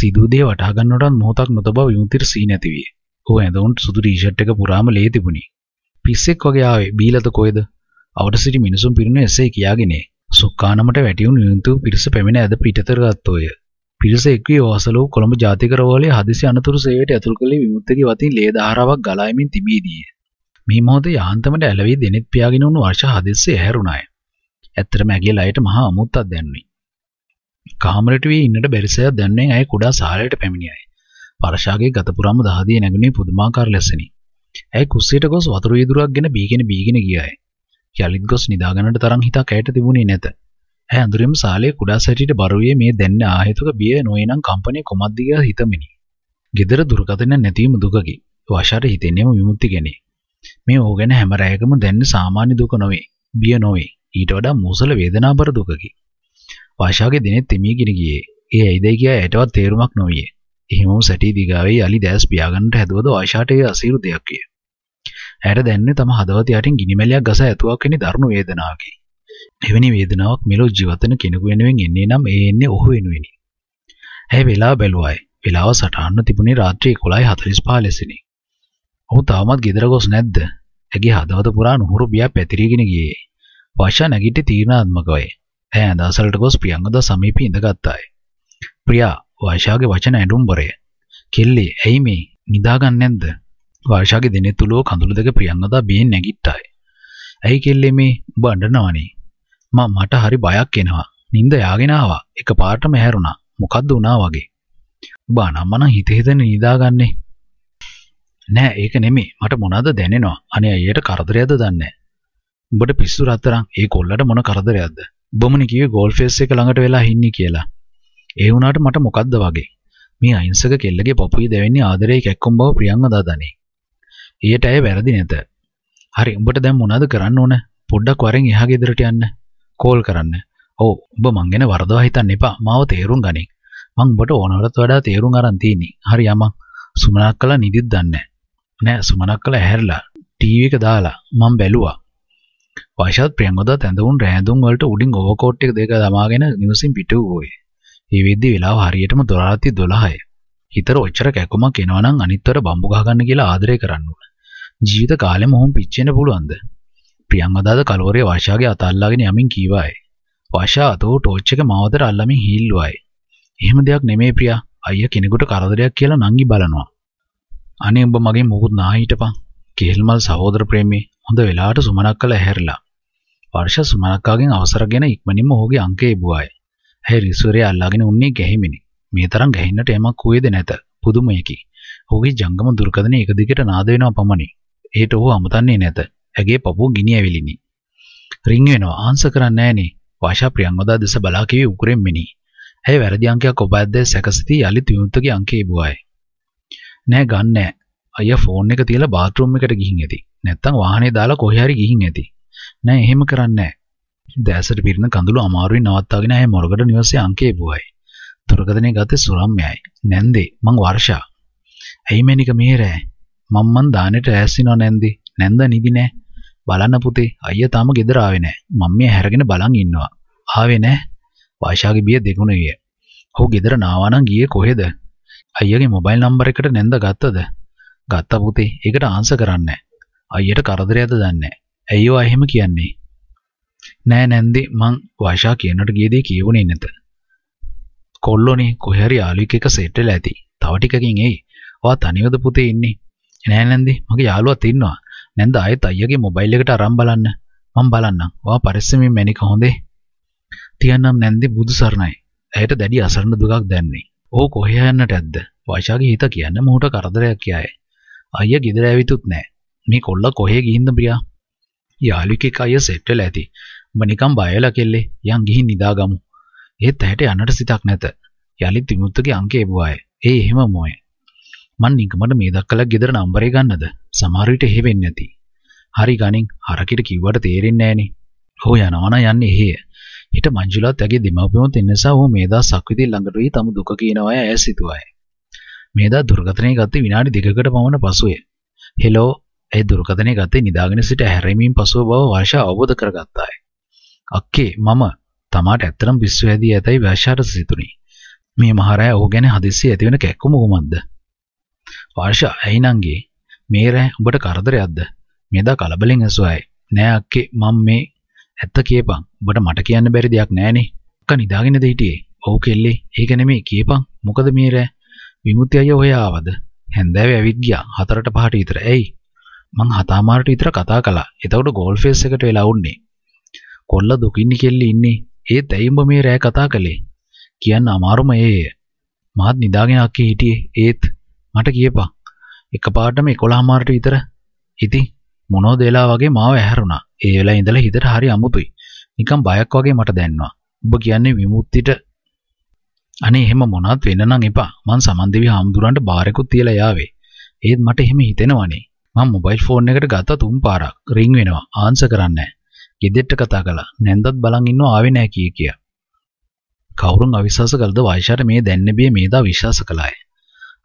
සිදුදේ වටාගන්නටත් මොහොතක් නොතබ විමුතිර සී නැතිවිය හෝ ඇඳවුන්ට සුදු ටීෂට් එක පුරාම ලේ තිබුණි පිස්සෙක් වගේ ආවේ බීලත කොයිද අවට සිටි මිනිසුන් පිරුණ එසේ කියාගෙනේ සුක්කානමට වැටියුන් යුන්තු පිරිස පැමිණ ඇද පිටතර ගත්තෝය පිරිස එක්වී වාසලෝ කොළඹ ජාතික රෝහලේ හදිසි අනතුරු සේවයට ඇතුළු කළේ විමුක්තගේ වතින් ලේ ධාරාවක් ගලායමින් තිබීදීය මේ මොහොතේ යාන්තමට ඇලවී දෙනෙත් පියාගෙන වුණු වර්ෂ හදිස්සියේ හැරුණාය. ඇත්තටම ඇගේ ලයට මහා අමුත්තක් දැනුනි. කාමරට වී ඉන්නට බැරිසයක් දැන්නේ ඇය කුඩා සාලයට පැමිණියයි. පරශාගේ ගතපුරාම දහදිය නැගුණේ පුදුමාකාර ලෙසනි. ඇය කුස්සියට ගොස් වතුර වීදුරක් ගෙන බීගෙන බීගෙන ගියාය. යලිත් ගොස් නිදාගන්නට තරම් හිතක් ඇයට තිබුණේ නැත. ඇය අඳුරෙම සාලේ කුඩා සැටියට බරුවේ මේ දැන්න ආහේතුක බිය නොයනම් කම්පණය කොමද්ද කියලා හිතමිනි. gedara දුර්ගතන නැතිවීම දුකකි. වශාට හිතෙන්නේම විමුක්ති ගැනයි. මේ ඕ ගැන හැම රැයකම දැන්න සාමාන්‍ය දුක නොවේ. බිය නොවේ. ඊට වඩා මූසල වේදනාබර දුකකි. පාෂාගේ දිනෙත් එමියගෙන ගියේ. ඒ ඇයිදයි කියා ඇයටවත් තේරුමක් නොවිය. එහෙමම සැටි දිගාවේ යලි දැස් පියාගන්නට හැදුවද ආශාට ඒ අසීරු දෙයක් විය. ඇයට දැන්නේ තම හදවත යටින් ගිනිමැලියක් ගස ඇතුවක් වෙන දරුණු වේදනාවකි. එවැනි වේදනාවක් මෙලොව ජීවිතන කෙනෙකු වෙනුවෙන් එන්නේ නම් ඒ එන්නේ ඔහු වෙනුවෙනි. ඇය වෙලා බැලුවායි. වෙලාව සටහන්ව තිබුණේ රාත්‍රී 11:45 ලෙසිනි. ඔහු තාමත් ගෙදර ගොස් නැද්ද? ඇගේ හදවත පුරා නුහුරු බියක් පැතිරීගෙන ගියේ. වාෂා නැගිටි තීරණාත්මකවයි. ඈ අදාසලට ගොස් ප්‍රියංගද සමීප ඉඳගත්තාය. ප්‍රියා වාෂාගේ වචන ඇඬුම්බරය. කෙල්ලේ ඇයි මේ නිදාගන්නේ නැද්ද? වාෂාගේ දිනෙතුලෝ කඳුළු දෙක ප්‍රියංගදා බියෙන් නැගිට්ටාය. ඇයි කෙල්ලේ මේ ඔබ අඬනවනේ? මා මට හරි බයක් එනවා. නිින්ද යාගෙන ආවා. එකපාරටම හැරුණා. මොකද්ද වුණා වගේ. ඔබ අනම්මන හිත හිතන නිදාගන්නේ. නෑ ඒක නෙමෙයි. මට මොනවද දැනෙනවා. අනේ අයියට කරදරයක්ද දන්නේ නැහැ. උඹට පිස්සු රත්තරන් ඒ කොල්ලට මොන කරදරයක්ද? උඹමනේ කිව්වේ ගෝල් ෆේස් එක ළඟට වෙලා හින්නේ කියලා. ඒ වුණාට මට මොකද්ද වගේ. මේ අහිංසක කෙල්ලගේ පපුවේ දැවෙන්නේ ආදරේ කැක්කුම් බව ප්‍රියංග දාදානේ. ඊට ඇය වැරදි නැත. හරි උඹට දැන් මොනවද කරන්න ඕන? පොඩ්ඩක් වරෙන් එහා ගෙදරට යන්න. කෝල් කරන්න. ඔව් උඹ මං ගැන වරදවා හිතන්න එපා. මාව තේරුම් ගනින්. මං උඹට ඕනවලත් වඩා තේරුම් අරන් තියෙන්නේ. හරි යමං. සුමනක් කළා නිදිත් දන්නේ නැහැ. නෑ සුමනක් කළා හැරලා ටීවී එක දාලා මං බැලුවා. වශත් ප්‍රියංගොදා තැඳවුන් රෑඳුම් වලට උඩින් ඕවර්කෝට් එක දෙක දමාගෙන නිවසින් පිටු වූයේ. ඒ වෙද්දි වෙලාව හරියටම 12:12යි. හිතර ඔච්චර කැකුමක් එනවනම් අනිත්තර බම්බු ගහගන්න කියලා ආදරය කරන්න ඕන. ජීවිත කාලෙම ඔහොම පිච්චෙන්න පුළුවන්ද? ප්‍රියංගොදාද කලෝරේ වර්ෂාගේ අත අල්ලාගෙන යමින් කීවායි. වර්ෂා අතෝ ටෝච් එක මාවතට අල්ලමින් හීල්ලුවායි. එහෙම දෙයක් නෙමේ ප්‍රියා. අයියා කෙනෙකුට කරදරයක් කියලා නංගි බලනවා. අනේ උඹ මගෙන් මොකුත් නා හිටපන්. කෙහෙල්මල් සහෝදර ප්‍රේමේ හොඳ වෙලාවට සුමනක් කළ ඇහැරලා. වර්ෂ සුමනක්කාගෙන් අවසර ගැන ඉක්මනින්ම ඔහුගේ අංක එබුවාය. ඇය රිසුරේ අල්ලාගෙන උන්නේ ගැහිමිනි. මේ තරම් ගැහින්නට යමක් වුයේද නැත. පුදුමයකි. ඔහුගේ ජංගම දුර්කථනය එක දිගට නාද වෙනවා පමණි. ඒට ඔහු අමතන්නේ නැත. ඇගේ පපුව ගිනි ඇවිලිනි. රිං වෙනවා ආන්සර් කරන්නේ නැහනේ. වාෂා ප්‍රියංවදා දෙස බලා කිවි උකුරෙන් මෙනි. ඇය වැරදි අංකයක් ඔබ ඇද්දේ සැකසිතී යලි තියුන්තගේ අංකේ එබුවාය. නෑ ගන්නෑ. අයියා ෆෝන් එක තියලා බාත් รู ම් එකට ගිහින් ඇති. නැත්තම් වාහනේ දාලා කොහේ හරි ගිහින් ඇති. නෑ එහෙම කරන්නේ දැසට පිරෙන කඳුළු අමාරුවෙන් නවත්වාගෙන ඇය මොරගඩ නිවසේ අංකේ බුවයි. දුර්ගතනේ ගත්තේ සුරම්යයි. නැන්දේ මං වර්ෂා. ඇයි මේනික මෙහෙරෑ? මම් මන් දානෙට ඇස්සිනව නැන්දේ. නැන්ද නිදි නෑ. බලන්න පුතේ අයියා තාම ගෙදර ආවේ නෑ. මම මේ හැරගෙන බලන් ඉන්නවා. ආවේ නෑ. වර්ෂාගේ බිය දෙගුණ විය. ඔහු ගෙදර නාවා නම් ගියේ කොහෙද? අයියාගේ මොබයිල් නම්බර එකට නැන්ද ගත්තද? ගත්තා පුතේ. ඒකට ආන්සර් කරන්නේ නෑ. අයියට කරදරයක්ද දන්නේ නෑ. ඇයි ඔයා එහෙම කියන්නේ? නෑ නැන්දේ මං වයිෂා කියනට ගිය දේ කියවුනේ නැත. කොල්ලෝනේ කොහේ හරි යාළුවෙක් එක්ක සෙට් වෙලා ඇති. තව ටිකකින් එයි. ඔයා තනියද පුතේ ඉන්නේ? නෑ නැන්දේ මගේ යාළුවත් ඉන්නවා. නැන්ද ආයෙත් අයියාගේ මොබයිල් එකට අරන් බලන්න. මං බලන්නම්. ඔයා පරිස්සමින් මැනික හොඳේ. තියන්නම් නැන්දේ බුදු සරණයි. ඇයට දැඩි අසරණ දුකක් දැන්නේ. ඕ කොහේ යන්නට ඇද්ද? වයිෂාගේ හිත කියන්න මොහුට කරදරයක් කියයි. අයියා ගෙදර ඇවිතුත් නෑ. මේ කොල්ලා කොහේ ගිහින්ද ප්‍රියා? යාළුකෙක් අය සෙට්ටල ඇති. උඹ නිකන් බයලා කෙල්ලේ. යන් ගිහින් නිදාගමු. එහෙත් ඇහැට යන්නට සිතක් නැත. යලිත් විමුක්තගේ අංකේ එබුවාය. ඒ එහෙම මොය. මන් නිකමට මේ දක්කලක් ගෙදර නම්බරේ ගන්නද? සමහර විට එහෙ වෙන්නේ නැති. හරි ගණින් හරකිට කිව්වට තේරෙන්නේ නැහනේ. ඔහු යනවන යන්නේ එහෙය. හිට මංජුලත් ඇගේ දෙමව්පියොත් එන්නසා ඔහු මේදා සක්විති ළඟට වී තම දුක කියනවා ඇය සිතුවාය. මේදා දුර්ගතණය ගත්තේ විනාඩි දෙකකට පමණ පසුය. හෙලෝ ඇය දුරකථනය ගතේ නිදාගෙන සිට හැරමීම් පසුව බව වාශා අවබෝධ කරගත්තාය. අක්කේ මම තමාට ඇත්තරම් බිස්සු ඇදී ඇතැයි ව්‍යශාට සිතුනි. මේ මහරෑ ඔහු ගැන හදිස්සිය ඇතිවෙන කැක්කුම කුමක්ද? වාර්ෂා ඇයි නංගේ මේ රෑ උඹට කරදරයක්ද? මේදා කලබලෙන් ඇසුවයි. නෑ අක්කේ මම මේ ඇත්ත කියපන්. උඹට මට කියන්න බැරි දෙයක් නෑනේ. අක්ක නිදාගෙනද හිටියේ? ඔව් කෙල්ලේ. ඒක නෙමේ කියපන්. මොකද මේ රෑ විමුක්ති අයියා ඔය ආවද? හැන්දෑවේ ඇවිත් ගියා. හතරට පහට විතර. ඇයි? මං හතාමාරට විතර කතා කළා. එතකොට ගෝල් ෆේස් එකට වෙලා උන්නේ. කොල්ල දුකින් කෙල්ලි ඉන්නේ. ඒත් ඇයිඹ මේ රෑ කතා කළේ? කියන්න අමාරුම ඒය. මාත් නිදාගෙන අක්කේ හිටියේ. ඒත් මට කියපන්. එකපාරටම 11 මාරට විතර. ඉතින් මොනෝද වෙලා වගේ මාව ඇහැරුණා. ඒ වෙලාවේ ඉඳලා හිතට හරි අමුතුයි. නිකන් බයක් වගේ මට දැනෙනවා. ඔබ කියන්නේ විමුක්තිට අනේ එහෙම මොනවත් වෙන්න නම් එපා. මං සමන්දේවි හාමුදුරන්ට බාරෙකුත් තියලා යාවේ. ඒත් මට එහෙම හිතෙනවනේ. මම මොබයිල් ෆෝන් එකට ගත්තා තුන් පාරක් රින් වෙනවා ආන්සර් කරන්නේ ගෙදෙට්ට කතා කළා නැන්දත් බලන් ඉන්නව ආවේ නැහැ කී කිය කවුරුන් අවිශ්වාස කළද වයිෂාට මේ දැන්න බිය මේදා විශ්වාස කළාය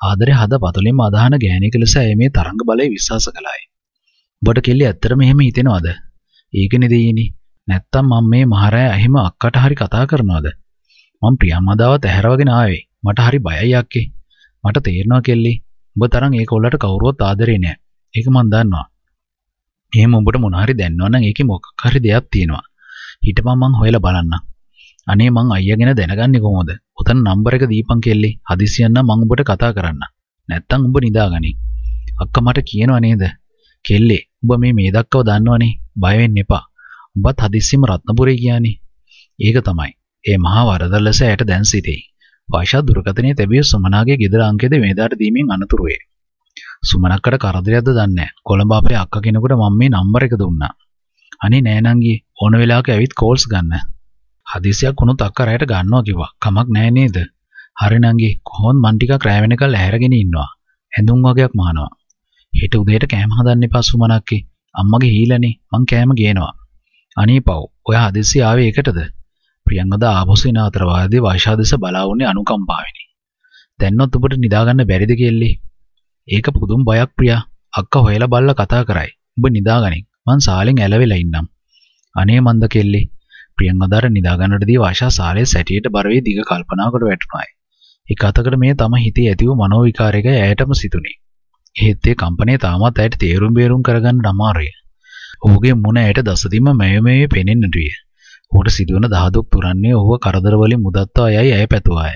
ආදරේ හද පතුලින්ම අදහන ගෑණියෙක් ලෙස ඇය මේ තරංග බලය විශ්වාස කළාය ඔබට කෙල්ල ඇත්තටම එහෙම හිතෙනවද ඒකනේ දෙයිනේ නැත්තම් මම මේ මහරෑ එහෙම අක්කට හරි කතා කරනවද මම ප්‍රියම්මදාවත් ඇහැරවගෙන ආවේ මට හරි බයයි අක්කේ මට තේරෙනවා කෙල්ලේ ඔබ තරම් ඒක ඔල්ලට කවුරුවත් ආදරේ නෑ ඒක මම දන්නවා. එහෙම උඹට මොන හරි දැනනවනම් ඒකේ මොකක් හරි දෙයක් තියෙනවා. හිටපන් මං හොයලා බලන්න. අනේ මං අයියා ගැන දැනගන්නේ කොහොමද? ඔතන නම්බර එක දීපන් කෙල්ලේ. හදිසියෙන් නම් මං උඹට කතා කරන්න. නැත්තම් උඹ නිදාගනි. අක්කා මට කියනවා නේද? කෙල්ලේ උඹ මේ මේ දක්කව දන්නවනේ. බය වෙන්න එපා. උඹත් හදිස්සියෙම රත්නපුරේ ගියානේ. ඒක තමයි. ඒ මහා වරදලස ඇයට දැන් සිටේ. වාෂා දුර්ගතනේ තැබිය සමනාගේ ගෙදර අංකයද මේදාට දීමෙන් අනතුරුවේ. සුමනක්කට කරදරයක්ද දන්නේ කොළඹ අපේ අක්ක කෙනෙකුට මම මේ නම්බර එක දුන්නා. අනේ නෑ නංගි ඕන වෙලාවක ඇවිත් කෝල්ස් ගන්න. හදිසියක් වුණොත් අක්ක රැයට ගන්නවා කිව්වා. කමක් නෑ නේද? හරි නංගි කොහොන් මන් ටිකක් රැ වෙනකල් ඇහැරගෙන ඉන්නවා. ඇඳුම් වගේක් මහනවා. හෙට උදේට කෑම හදන්න එපා සුමනක්කි. අම්මගේ හීලනේ මං කෑම ගේනවා. අනේ පව් ඔය හදිසි ආවේ ඒකටද? ප්‍රියංගද ආපසු එන අතර වාදී වෛශාදේශ බලා වුණේ අනුකම්පාවෙනි. දැන්වත් ඔබට නිදාගන්න බැරිද කෙල්ලේ? ඒක පුදුම් බයක් ප්‍රියා. අක්කා හොයලා බලලා කතා කරයි. ඔබ නිදාගනින්. මං සාලෙන් ඇලවෙලා ඉන්නම්. අනේ මන්ද කෙල්ලේ. ප්‍රියංගදාර නිදාගන්නටදී වාෂා සාලේ සැටියට බර වේ දිග කල්පනාකට වැටුණායි. එක අතකට මේ තම හිතේ ඇතිව මනෝවිකාරයක ඇයටම සිතුනේ. එහෙත් ඒ කම්පණය තාමත් ඇයට තේරුම් බේරුම් කරගන්න අමාරුයි. ඔහුගේ මුණ ඇයට දසදිම මෙය මේ පෙනෙන්නට විය. ඔහුට සිදුවන දහදුක් තුරන්නේ ඔහුව කරදරවලින් මුදත්වා යයි ඇය පැතුවාය.